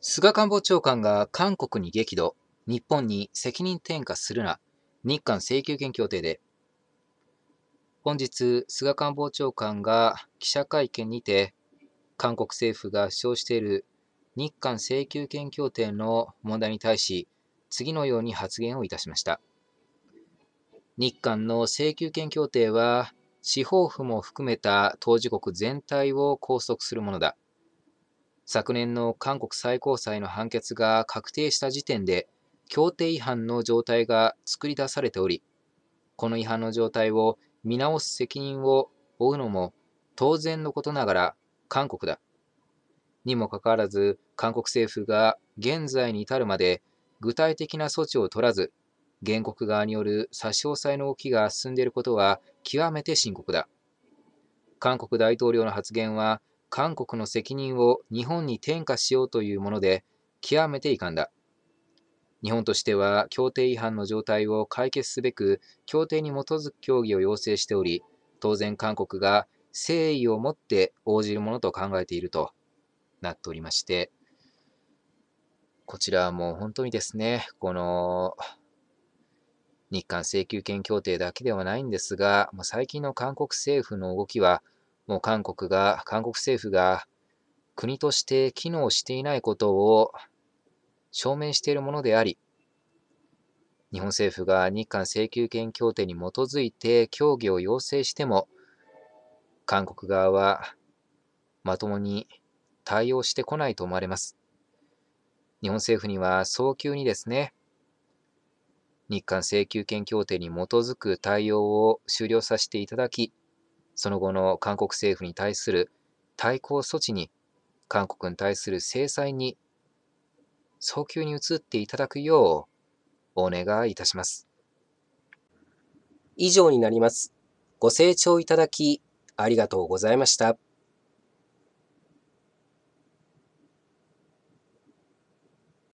菅官房長官が韓国に激怒、日本に責任転嫁するな、日韓請求権協定で、本日、菅官房長官が記者会見にて、韓国政府が主張している日韓請求権協定の問題に対し、次のように発言をいたしました。日韓の請求権協定は、司法府も含めた当事国全体を拘束するものだ。昨年の韓国最高裁の判決が確定した時点で、協定違反の状態が作り出されており、この違反の状態を見直す責任を負うのも当然のことながら韓国だ。にもかかわらず、韓国政府が現在に至るまで具体的な措置を取らず、原告側による差し押さえの動きが進んでいることは極めて深刻だ。韓国大統領の発言は韓国の責任を日本に転嫁しようというもので、極めて遺憾だ。日本としては協定違反の状態を解決すべく協定に基づく協議を要請しており当然韓国が誠意を持って応じるものと考えているとなっておりましてこちらはもう本当にですねこの日韓請求権協定だけではないんですが最近の韓国政府の動きはもう韓国が、韓国政府が国として機能していないことを証明しているものであり、日本政府が日韓請求権協定に基づいて協議を要請しても、韓国側はまともに対応してこないと思われます。日本政府には早急にですね、日韓請求権協定に基づく対応を終了させていただき、その後の韓国政府に対する対抗措置に、韓国に対する制裁に早急に移っていただくようお願いいたします。以上になります。ご清聴いただきありがとうございました。